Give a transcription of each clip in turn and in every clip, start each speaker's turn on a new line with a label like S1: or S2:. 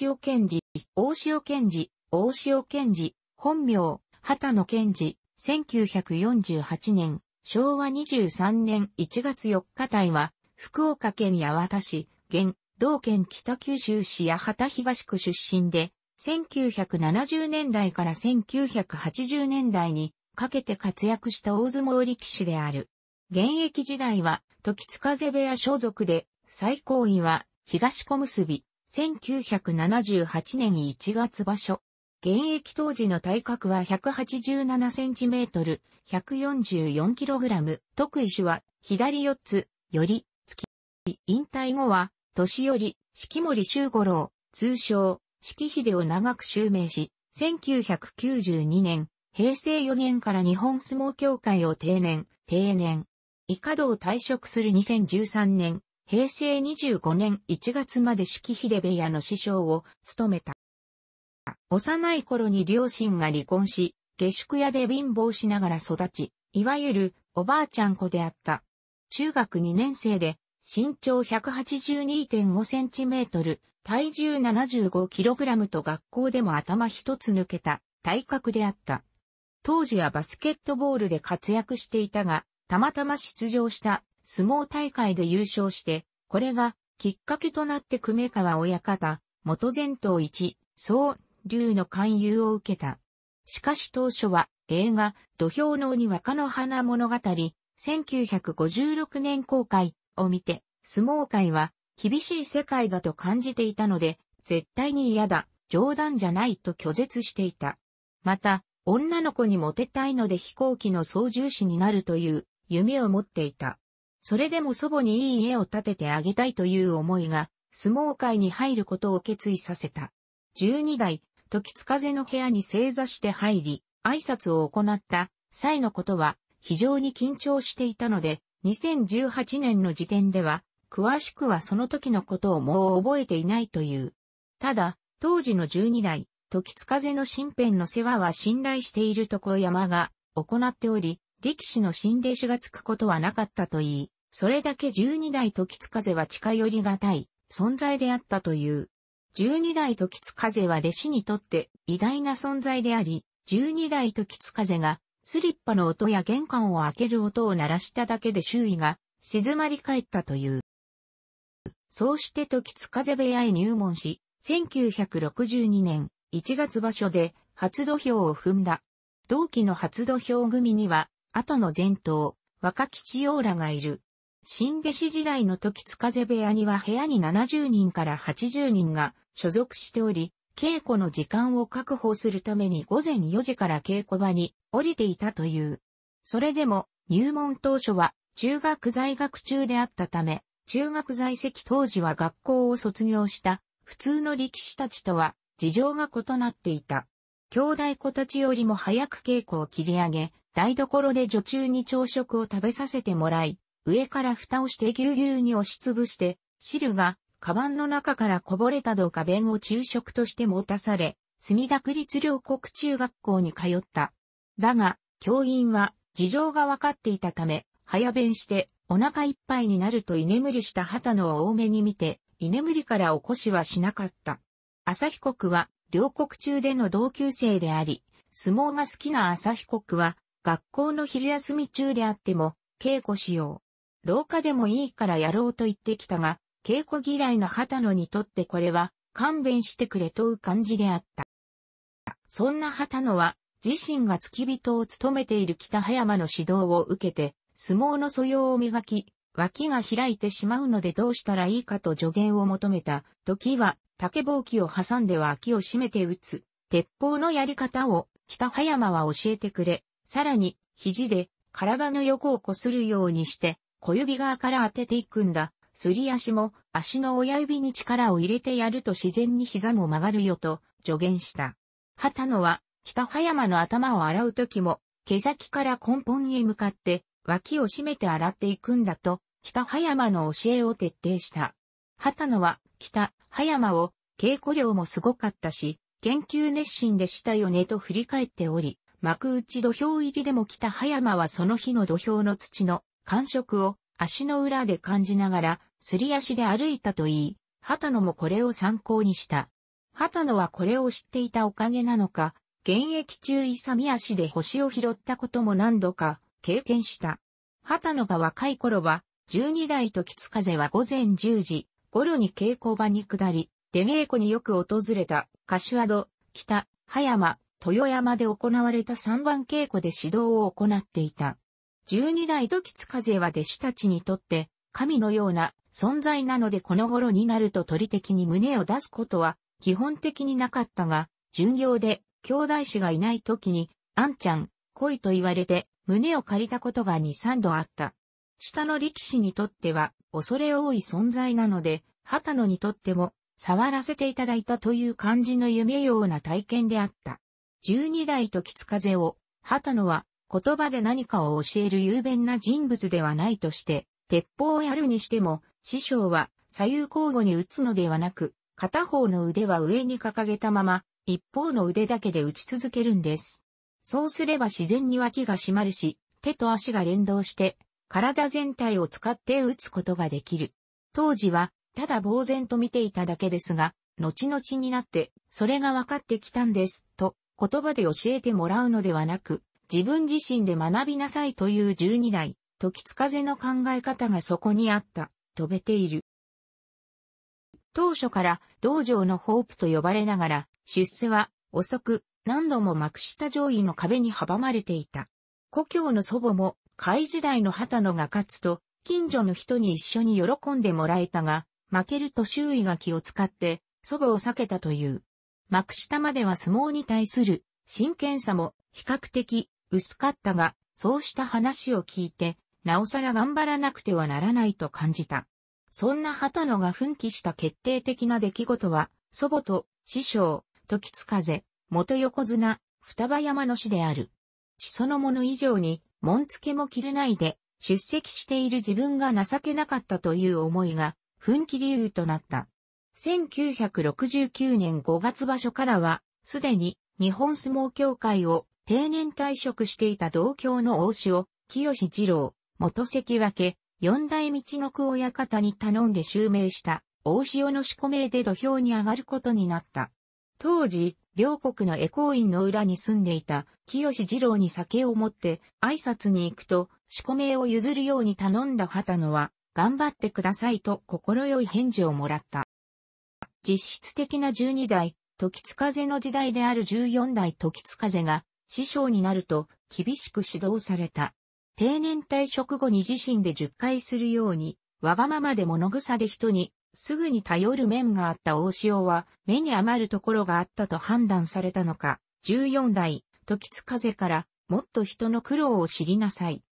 S1: 塩賢治、大塩賢治、大塩賢治、本名、畑野賢治、1948年、昭和23年1月4日台は、福岡県八幡市、現、同県北九州市八幡東区出身で、1970年代から1980年代にかけて活躍した大相撲力士である。現役時代は、時津風部屋所属で、最高位は東小結、1978年1月場所。現役当時の体格は1 8 7トル、1 4 4ラム。特異種は左四つ、より、月。引退後は、年寄り、四季森修五郎、通称、四季秀を長く襲名し、1992年、平成4年から日本相撲協会を定年、定年。以下同退職する2013年、平成25年1月まで季秀部屋の師匠を務めた。幼い頃に両親が離婚し、下宿屋で貧乏しながら育ち、いわゆるおばあちゃん子であった。中学2年生で身長182.5センチメートル、体重75キログラムと学校でも頭一つ抜けた体格であった。当時はバスケットボールで活躍していたが、たまたま出場した相撲大会で優勝して、これがきっかけとなって久米川親方、元前頭一、総竜の勧誘を受けた。しかし当初は映画、土俵の鬼若の花物語、1956年公開を見て、相撲界は厳しい世界だと感じていたので、絶対に嫌だ、冗談じゃないと拒絶していた。また、女の子にモテたいので飛行機の操縦士になるという夢を持っていた。それでも祖母にいい家を建ててあげたいという思いが、相撲界に入ることを決意させた。12代、時津風の部屋に正座して入り、挨拶を行った際のことは非常に緊張していたので、2018年の時点では、詳しくはその時のことをもう覚えていないという。ただ、当時の12代、時津風の身辺の世話は信頼している床山が行っており、力士の新弟子がつくことはなかったといい、それだけ十二代時津風は近寄りがたい存在であったという。十二代時津風は弟子にとって偉大な存在であり、十二代時津風がスリッパの音や玄関を開ける音を鳴らしただけで周囲が静まり返ったという。そうして時津風部屋へ入門し、1962年1月場所で初土俵を踏んだ。同期の初土俵組には後の前頭、若吉洋らがいる。新弟子時代の時津風部屋には部屋に70人から80人が所属しており、稽古の時間を確保するために午前4時から稽古場に降りていたという。それでも入門当初は中学在学中であったため、中学在籍当時は学校を卒業した普通の力士たちとは事情が異なっていた。兄弟子たちよりも早く稽古を切り上げ、台所で女中に朝食を食べさせてもらい、上から蓋をしてぎゅうぎゅうに押しつぶして、汁が、カバンの中からこぼれたどか弁を昼食として持たされ、墨田区立両国中学校に通った。だが、教員は、事情がわかっていたため、早弁して、お腹いっぱいになると居眠りした旗野を多めに見て、居眠りから起こしはしなかった。朝被告は、両国中での同級生であり、相撲が好きな朝被告は、学校の昼休み中であっても、稽古しよう。廊下でもいいからやろうと言ってきたが、稽古嫌いな畑野にとってこれは、勘弁してくれとう感じであった。そんな畑野は、自身が付き人を務めている北葉山の指導を受けて、相撲の素養を磨き、脇が開いてしまうのでどうしたらいいかと助言を求めた時は、竹ぼうきを挟んでは脇を締めて打つ、鉄砲のやり方を北葉山は教えてくれ、さらに、肘で体の横をこするようにして、小指側から当てていくんだ。すり足も足の親指に力を入れてやると自然に膝も曲がるよと助言した。た野は北葉山の頭を洗う時も毛先から根本へ向かって脇を締めて洗っていくんだと北葉山の教えを徹底した。た野は北葉山を稽古量もすごかったし研究熱心でしたよねと振り返っており、幕内土俵入りでも来た葉山はその日の土俵の土の感触を足の裏で感じながら、すり足で歩いたといい、畑野もこれを参考にした。畑野はこれを知っていたおかげなのか、現役中勇み足で星を拾ったことも何度か経験した。畑野が若い頃は、12代と吉風は午前10時頃に稽古場に下り、出稽古によく訪れた、柏戸、北、葉山、豊山で行われた三番稽古で指導を行っていた。十二代時津風は弟子たちにとって神のような存在なのでこの頃になると鳥的に胸を出すことは基本的になかったが、巡業で兄弟子がいない時に、あんちゃん、来いと言われて胸を借りたことが2、3度あった。下の力士にとっては恐れ多い存在なので、畑野にとっても触らせていただいたという感じの夢ような体験であった。12代時津風を、畑野は言葉で何かを教える雄弁な人物ではないとして、鉄砲をやるにしても、師匠は左右交互に打つのではなく、片方の腕は上に掲げたまま、一方の腕だけで打ち続けるんです。そうすれば自然に脇が締まるし、手と足が連動して、体全体を使って打つことができる。当時は、ただ呆然と見ていただけですが、後々になって、それが分かってきたんです、と、言葉で教えてもらうのではなく、自分自身で学びなさいという十二代、時津風の考え方がそこにあった、とべている。当初から道場のホープと呼ばれながら、出世は遅く、何度も幕下上位の壁に阻まれていた。故郷の祖母も、海時代の旗野が勝つと、近所の人に一緒に喜んでもらえたが、負けると周囲が気を使って、祖母を避けたという。幕下までは相撲に対する真剣さも比較的薄かったが、そうした話を聞いて、なおさら頑張らなくてはならないと感じた。そんな畑野が奮起した決定的な出来事は、祖母と師匠、時津風、元横綱、双葉山の師である。血そのもの以上に、門付けも切れないで、出席している自分が情けなかったという思いが、奮起理由となった。1969年5月場所からは、すでに日本相撲協会を定年退職していた同郷の大塩、清二郎、元関脇、四代道の区親方に頼んで襲名した大塩の仕込名で土俵に上がることになった。当時、両国のエコー院の裏に住んでいた清二郎に酒を持って挨拶に行くと、仕込名を譲るように頼んだ畑野は、頑張ってくださいと心よい返事をもらった。実質的な12代、時津風の時代である14代時津風が、師匠になると、厳しく指導された。定年退職後に自身で10回するように、わがままで物草で人に、すぐに頼る面があった大塩は、目に余るところがあったと判断されたのか、14代、時津風から、もっと人の苦労を知りなさい。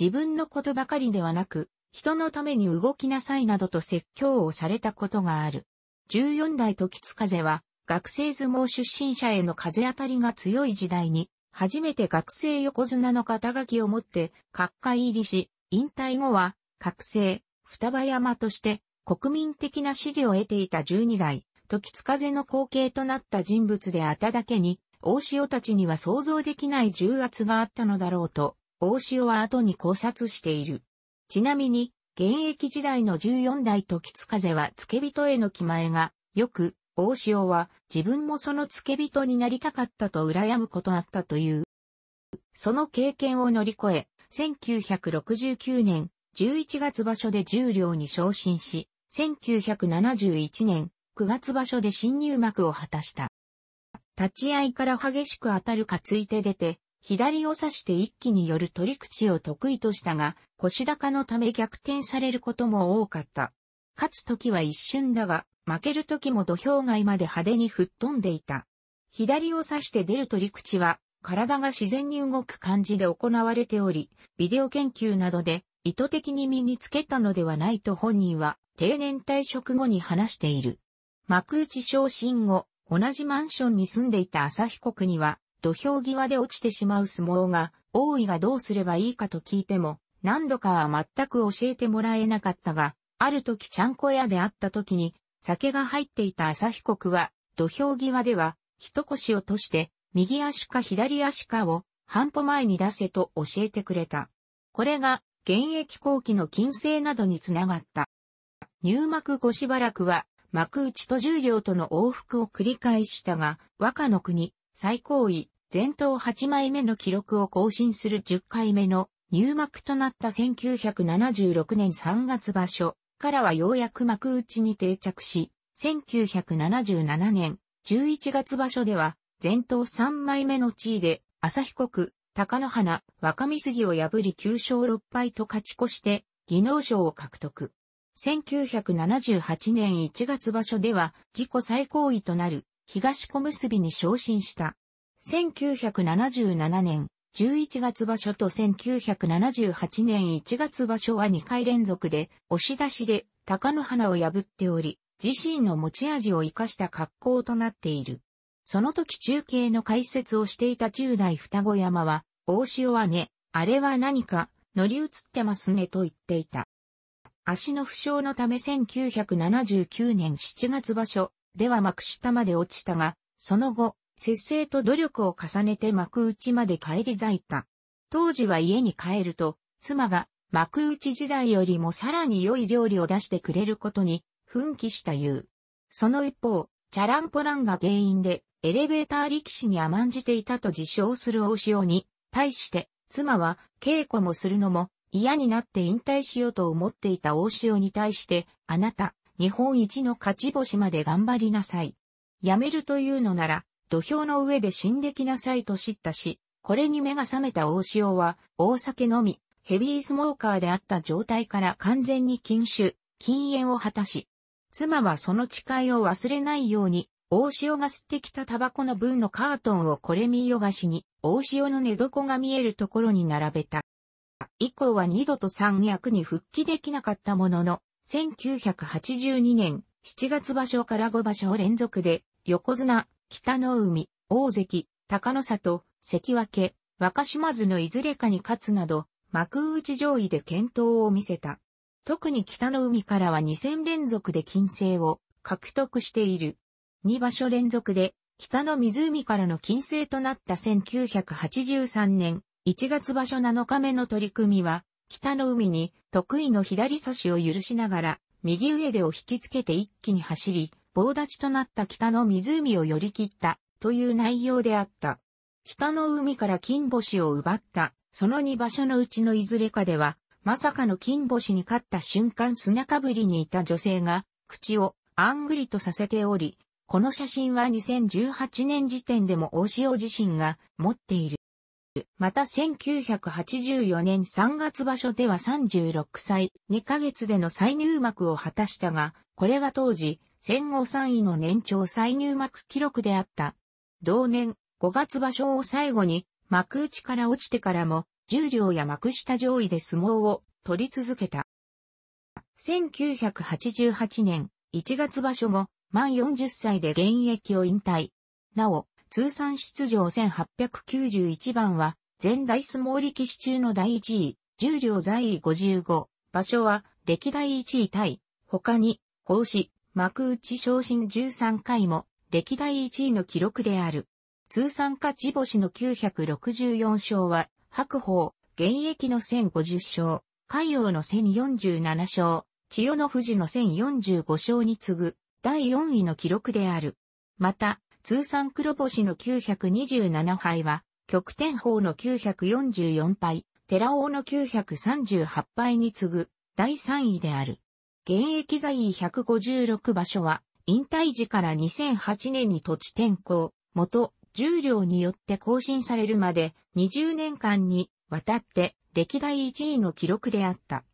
S1: 自分のことばかりではなく、人のために動きなさいなどと説教をされたことがある。14代時津風は、学生相撲出身者への風当たりが強い時代に、初めて学生横綱の肩書きを持って、各界入りし、引退後は、学生、双葉山として、国民的な支持を得ていた12代、時津風の後継となった人物であっただけに、大塩たちには想像できない重圧があったのだろうと、大塩は後に考察している。ちなみに、現役時代の14代時津風は付け人への気前が、よく、大塩は自分もその付け人になりたかったと羨むことあったという。その経験を乗り越え、1969年11月場所で十両に昇進し、1971年9月場所で新入幕を果たした。立ち合いから激しく当たるついて出て、左を指して一気による取り口を得意としたが、腰高のため逆転されることも多かった。勝つ時は一瞬だが、負ける時も土俵外まで派手に吹っ飛んでいた。左を指して出る取り口は、体が自然に動く感じで行われており、ビデオ研究などで意図的に身につけたのではないと本人は定年退職後に話している。幕内昇進後、同じマンションに住んでいた朝被告には、土俵際で落ちてしまう相撲が、大井がどうすればいいかと聞いても、何度かは全く教えてもらえなかったが、ある時ちゃんこ屋で会った時に、酒が入っていた朝被告は、土俵際では、一腰をとして、右足か左足かを、半歩前に出せと教えてくれた。これが、現役後期の金星などにつながった。入幕後しばらくは、幕内と重量との往復を繰り返したが、和歌の国、最高位、前頭8枚目の記録を更新する10回目の入幕となった1976年3月場所からはようやく幕内に定着し、1977年11月場所では前頭3枚目の地位で朝旭国、高野花、若見杉を破り9勝6敗と勝ち越して技能賞を獲得。1978年1月場所では自己最高位となる東小結に昇進した。1977年11月場所と1978年1月場所は2回連続で押し出しで高野花を破っており、自身の持ち味を活かした格好となっている。その時中継の解説をしていた10代双子山は、大塩はね、あれは何か乗り移ってますねと言っていた。足の負傷のため1979年7月場所、では幕下まで落ちたが、その後、節制と努力を重ねて幕内まで帰り咲いた。当時は家に帰ると、妻が幕内時代よりもさらに良い料理を出してくれることに奮起した言う。その一方、チャランポランが原因でエレベーター力士に甘んじていたと自称する大潮に、対して妻は稽古もするのも嫌になって引退しようと思っていた大潮に対して、あなた、日本一の勝ち星まで頑張りなさい。やめるというのなら、土俵の上で死んできなさいと知ったし、これに目が覚めた大塩は、大酒のみ、ヘビースモーカーであった状態から完全に禁酒、禁煙を果たし、妻はその誓いを忘れないように、大塩が吸ってきたタバコの分のカートンをこれ見よがしに、大塩の寝床が見えるところに並べた。以降は二度と三役に復帰できなかったものの、1982年7月場所から5場所を連続で、横綱、北の海、大関、高の里、関脇、若島津のいずれかに勝つなど、幕内上位で健闘を見せた。特に北の海からは2戦連続で金星を獲得している。2場所連続で北の湖からの金星となった1983年1月場所7日目の取り組みは北の海に得意の左差しを許しながら、右上でを引きつけて一気に走り、棒立ちとなった北の湖を寄り切った、という内容であった。北の海から金星を奪った、その2場所のうちのいずれかでは、まさかの金星に勝った瞬間砂かぶりにいた女性が、口をあんぐりとさせており、この写真は2018年時点でも大塩自身が持っている。また1984年3月場所では36歳2ヶ月での再入幕を果たしたが、これは当時、戦後3位の年長再入幕記録であった。同年、5月場所を最後に、幕内から落ちてからも、重量や幕下上位で相撲を取り続けた。1988年1月場所後、満40歳で現役を引退。なお、通算出場1891番は、前大相撲力士中の第1位、重量在位55、場所は、歴代1位タイ、他に、孔子、幕内昇進13回も、歴代1位の記録である。通算勝ち星の964勝は、白鵬、現役の1050勝、海洋の1047勝、千代の富士の1045勝に次ぐ、第4位の記録である。また、通算黒星の927敗は、極天砲の944敗、寺尾の938敗に次ぐ、第3位である。現役在位156場所は、引退時から2008年に土地転校、元、重量によって更新されるまで20年間にわたって歴代1位の記録であった。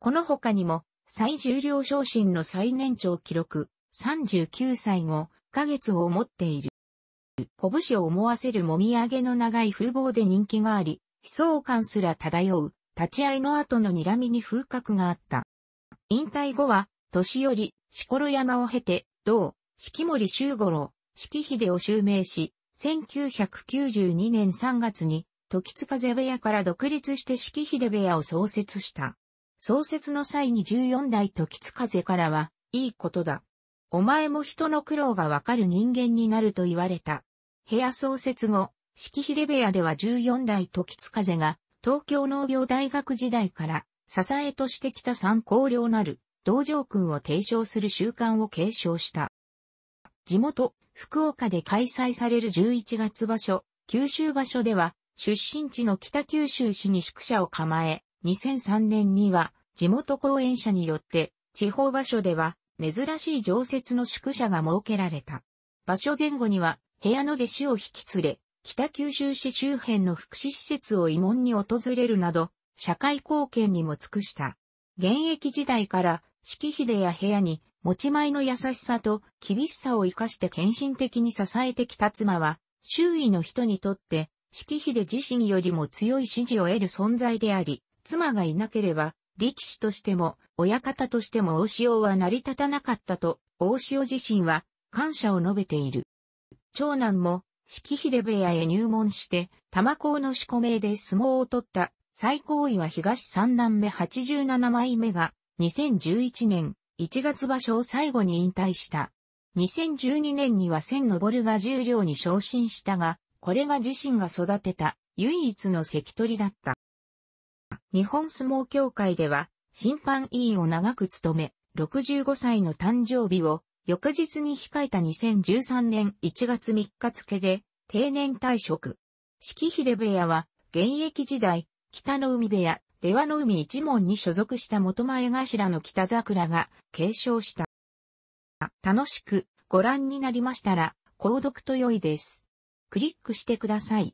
S1: この他にも最重量昇進の最年長記録39歳後ヶ月を持っている。拳を思わせるもみあげの長い風貌で人気があり、悲壮感すら漂う、立ち合いの後の睨みに風格があった。引退後は、年寄り、四頃山を経て、同、四季森周五郎、四季秀を襲名し、1992年3月に、時津風部屋から独立して四季秀部屋を創設した。創設の際に14代時津風からは、いいことだ。お前も人の苦労がわかる人間になると言われた。部屋創設後、季秀部屋では14代時津風が、東京農業大学時代から、支えとしてきた参考量なる、道場君を提唱する習慣を継承した。地元、福岡で開催される11月場所、九州場所では、出身地の北九州市に宿舎を構え、2003年には、地元後援者によって、地方場所では、珍しい常設の宿舎が設けられた。場所前後には、部屋の弟子を引き連れ、北九州市周辺の福祉施設を慰問に訪れるなど、社会貢献にも尽くした。現役時代から、敷秀や部屋に、持ち前の優しさと厳しさを生かして献身的に支えてきた妻は、周囲の人にとって、季秀自身よりも強い支持を得る存在であり、妻がいなければ、力士としても、親方としても大塩は成り立たなかったと、大塩自身は感謝を述べている。長男も、四季秀部屋へ入門して、玉子の四股名で相撲を取った最高位は東三段目87枚目が2011年1月場所を最後に引退した。2012年には千ボルが十両に昇進したが、これが自身が育てた唯一の関取だった。日本相撲協会では審判委員を長く務め、65歳の誕生日を翌日に控えた2013年1月3日付で定年退職。季秀部屋は現役時代、北の海部屋、出羽の海一門に所属した元前頭の北桜が継承した。楽しくご覧になりましたら、購読と良いです。クリックしてください。